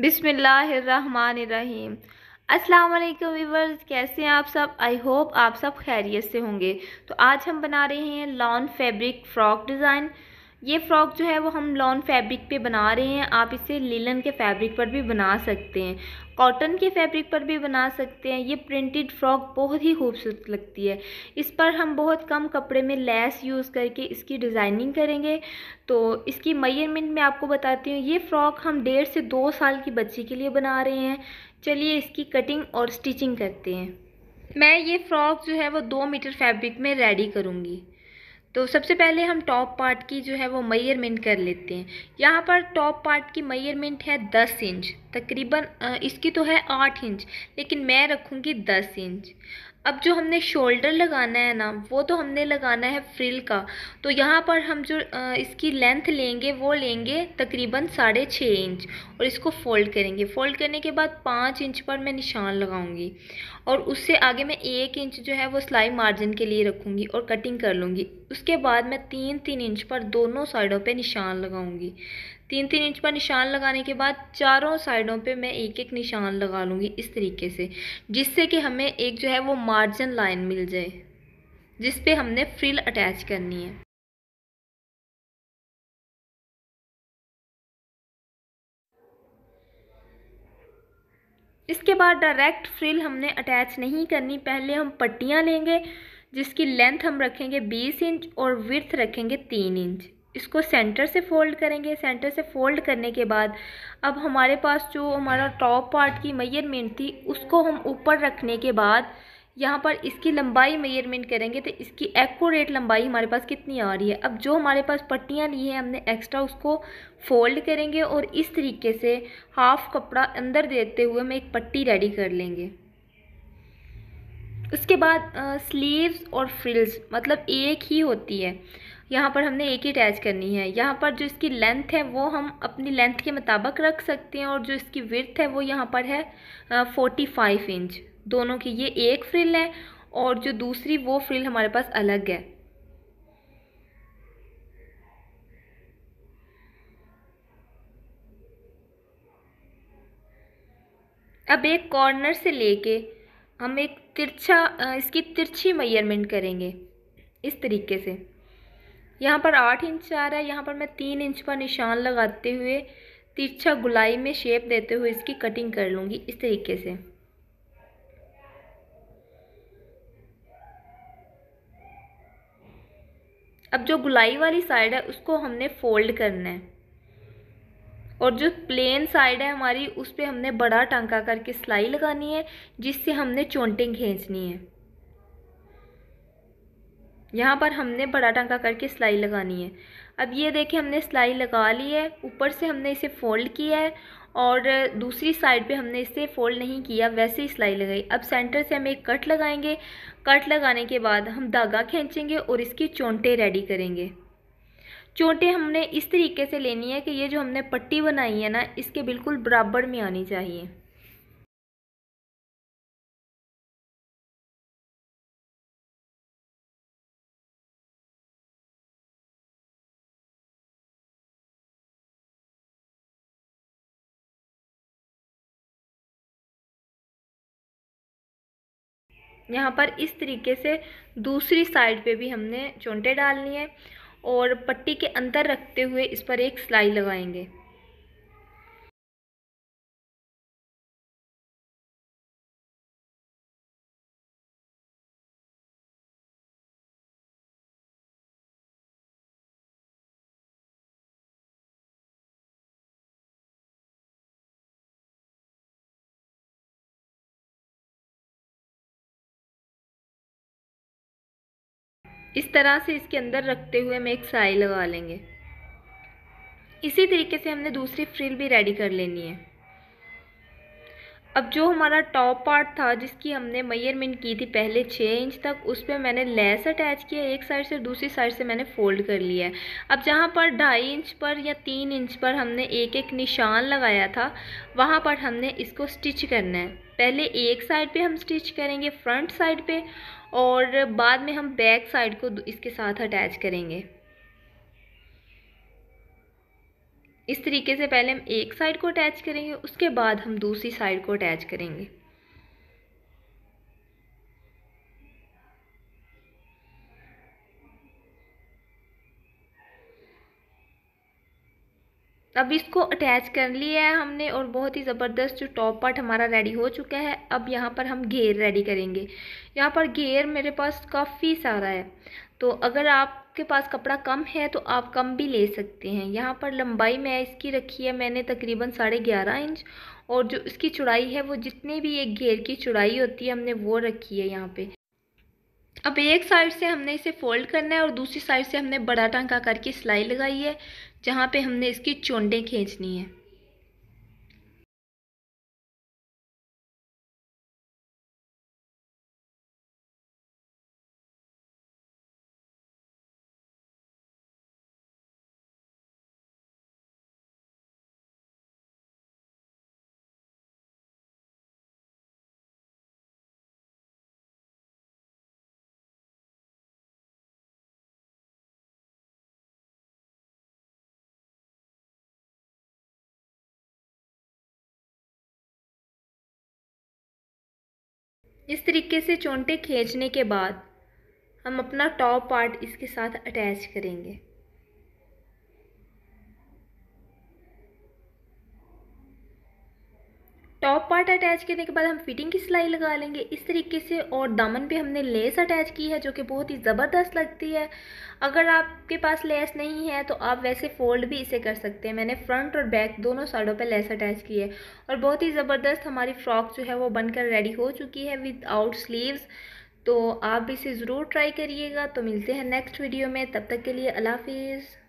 बिसमीम अस्सलाम वालेकुम वीवर्स कैसे हैं आप सब आई होप आप सब खैरियत से होंगे तो आज हम बना रहे हैं लॉन फैब्रिक फ्रॉक डिज़ाइन ये फ़्रॉक जो है वो हम लॉन फैब्रिक पे बना रहे हैं आप इसे लीलन के फैब्रिक पर भी बना सकते हैं कॉटन के फैब्रिक पर भी बना सकते हैं ये प्रिंटेड फ़्रॉक बहुत ही खूबसूरत लगती है इस पर हम बहुत कम कपड़े में लेस यूज़ करके इसकी डिज़ाइनिंग करेंगे तो इसकी मेयरमेंट मैं आपको बताती हूँ ये फ़्रॉक हम डेढ़ से दो साल की बच्ची के लिए बना रहे हैं चलिए इसकी कटिंग और स्टिचिंग करते हैं मैं ये फ़्रॉक जो है वो दो मीटर फैब्रिक में रेडी करूँगी तो सबसे पहले हम टॉप पार्ट की जो है वो मैयरमेंट कर लेते हैं यहाँ पर टॉप पार्ट की मैयरमेंट है दस इंच तकरीबन इसकी तो है आठ इंच लेकिन मैं रखूँगी दस इंच अब जो हमने शोल्डर लगाना है ना वो तो हमने लगाना है फ्रिल का तो यहाँ पर हम जो इसकी लेंथ लेंगे वो लेंगे तकरीबन साढ़े छः इंच और इसको फ़ोल्ड करेंगे फ़ोल्ड करने के बाद पाँच इंच पर मैं निशान लगाऊंगी और उससे आगे मैं एक इंच जो है वो सिलाई मार्जिन के लिए रखूँगी और कटिंग कर लूँगी उसके बाद मैं तीन तीन इंच पर दोनों साइडों पर निशान लगाऊँगी तीन तीन इंच पर निशान लगाने के बाद चारों साइडों पे मैं एक एक निशान लगा लूँगी इस तरीके से जिससे कि हमें एक जो है वो मार्जिन लाइन मिल जाए जिस पे हमने फ्रिल अटैच करनी है इसके बाद डायरेक्ट फ्रिल हमने अटैच नहीं करनी पहले हम पट्टियाँ लेंगे जिसकी लेंथ हम रखेंगे 20 इंच और विर्थ रखेंगे 3 इंच इसको सेंटर से फोल्ड करेंगे सेंटर से फोल्ड करने के बाद अब हमारे पास जो हमारा टॉप पार्ट की मेयरमेंट थी उसको हम ऊपर रखने के बाद यहाँ पर इसकी लंबाई मेयरमेंट करेंगे तो इसकी एक्यूरेट लंबाई हमारे पास कितनी आ रही है अब जो हमारे पास पट्टियाँ ली हैं हमने एक्स्ट्रा उसको फोल्ड करेंगे और इस तरीके से हाफ कपड़ा अंदर देते हुए हम एक पट्टी रेडी कर लेंगे उसके बाद स्लीव्स और फ्रिल्स मतलब एक ही होती है यहाँ पर हमने एक ही अटैच करनी है यहाँ पर जो इसकी लेंथ है वो हम अपनी लेंथ के मुताबिक रख सकते हैं और जो इसकी विर्थ है वो यहाँ पर है फोर्टी फाइव इंच दोनों की ये एक फ्रिल है और जो दूसरी वो फ्रिल हमारे पास अलग है अब एक कॉर्नर से लेके हम एक तिरछा इसकी तिरछी मेजरमेंट करेंगे इस तरीके से यहाँ पर आठ इंच आ रहा है यहाँ पर मैं तीन इंच पर निशान लगाते हुए तिरछा गुलाई में शेप देते हुए इसकी कटिंग कर लूँगी इस तरीके से अब जो गुलाई वाली साइड है उसको हमने फोल्ड करना है और जो प्लेन साइड है हमारी उस पर हमने बड़ा टांका करके सिलाई लगानी है जिससे हमने चोंटिंग खींचनी है यहाँ पर हमने बड़ा टांका करके सिलाई लगानी है अब ये देखें हमने सिलाई लगा ली है ऊपर से हमने इसे फ़ोल्ड किया है और दूसरी साइड पे हमने इसे फ़ोल्ड नहीं किया वैसे ही सिलाई लगाई अब सेंटर से हम एक कट लगाएंगे कट लगाने के बाद हम धागा खींचेंगे और इसकी चोंटे रेडी करेंगे चोंटे हमने इस तरीके से लेनी है कि ये जो हमने पट्टी बनाई है ना इसके बिल्कुल बराबर में आनी चाहिए यहाँ पर इस तरीके से दूसरी साइड पे भी हमने चोंटे डालनी है और पट्टी के अंदर रखते हुए इस पर एक सिलाई लगाएंगे इस तरह से इसके अंदर रखते हुए हम एक साई लगा लेंगे इसी तरीके से हमने दूसरी फ्रिल भी रेडी कर लेनी है अब जो हमारा टॉप पार्ट था जिसकी हमने मेयरमेंट की थी पहले छः इंच तक उस पर मैंने लेस अटैच किया एक साइड से दूसरी साइड से मैंने फोल्ड कर लिया है अब जहाँ पर ढाई इंच पर या तीन इंच पर हमने एक एक निशान लगाया था वहाँ पर हमने इसको स्टिच करना है पहले एक साइड पे हम स्टिच करेंगे फ्रंट साइड पे और बाद में हम बैक साइड को इसके साथ अटैच करेंगे इस तरीके से पहले हम एक साइड को अटैच करेंगे उसके बाद हम दूसरी साइड को अटैच करेंगे अब इसको अटैच कर लिया है हमने और बहुत ही ज़बरदस्त जो टॉप पार्ट हमारा रेडी हो चुका है अब यहाँ पर हम घेर रेडी करेंगे यहाँ पर घेर मेरे पास काफ़ी सारा है तो अगर आपके पास कपड़ा कम है तो आप कम भी ले सकते हैं यहाँ पर लंबाई मैं इसकी रखी है मैंने तकरीबन साढ़े ग्यारह इंच और जो इसकी चौड़ाई है वो जितनी भी एक घेर की चौड़ाई होती है हमने वो रखी है यहाँ पर अब एक साइड से हमने इसे फोल्ड करना है और दूसरी साइड से हमने बड़ा टांका करके सिलाई लगाई है जहाँ पे हमने इसकी चोंडें खींचनी है इस तरीके से चोंटे खींचने के बाद हम अपना टॉप पार्ट इसके साथ अटैच करेंगे टॉप पार्ट अटैच करने के बाद हम फिटिंग की सिलाई लगा लेंगे इस तरीके से और दामन पे हमने लेस अटैच की है जो कि बहुत ही ज़बरदस्त लगती है अगर आपके पास लेस नहीं है तो आप वैसे फ़ोल्ड भी इसे कर सकते हैं मैंने फ्रंट और बैक दोनों साइडों पे लेस अटैच की है और बहुत ही ज़बरदस्त हमारी फ़्रॉक जो है वो बनकर रेडी हो चुकी है विद आउट स्लीवस तो आप इसे ज़रूर ट्राई करिएगा तो मिलते हैं नेक्स्ट वीडियो में तब तक के लिए अला हाफिज़